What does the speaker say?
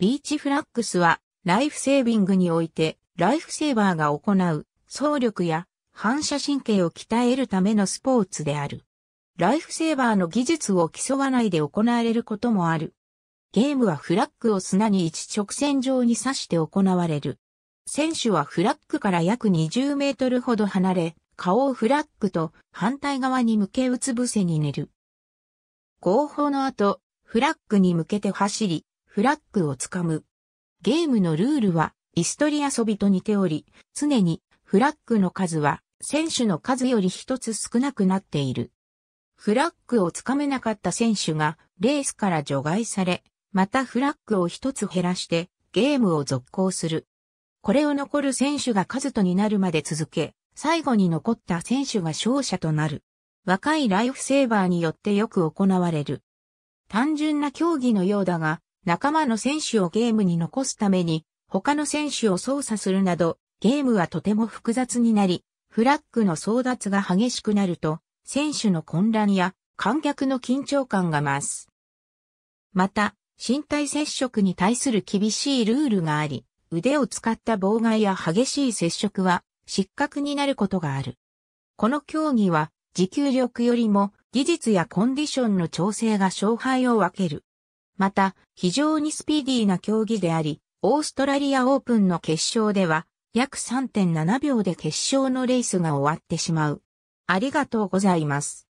ビーチフラックスは、ライフセービングにおいて、ライフセーバーが行う、走力や反射神経を鍛えるためのスポーツである。ライフセーバーの技術を競わないで行われることもある。ゲームはフラッグを砂に一直線上に刺して行われる。選手はフラッグから約20メートルほど離れ、顔をフラッグと反対側に向けうつ伏せに寝る。合法の後、フラッグに向けて走り、フラッグをつかむ。ゲームのルールは、椅子取り遊びと似ており、常にフラッグの数は選手の数より一つ少なくなっている。フラッグをつかめなかった選手がレースから除外され、またフラッグを一つ減らしてゲームを続行する。これを残る選手が数とになるまで続け、最後に残った選手が勝者となる。若いライフセーバーによってよく行われる。単純な競技のようだが、仲間の選手をゲームに残すために、他の選手を操作するなど、ゲームはとても複雑になり、フラッグの争奪が激しくなると、選手の混乱や観客の緊張感が増す。また、身体接触に対する厳しいルールがあり、腕を使った妨害や激しい接触は失格になることがある。この競技は持久力よりも技術やコンディションの調整が勝敗を分ける。また、非常にスピーディーな競技であり、オーストラリアオープンの決勝では、約3.7秒で決勝のレースが終わってしまう。ありがとうございます。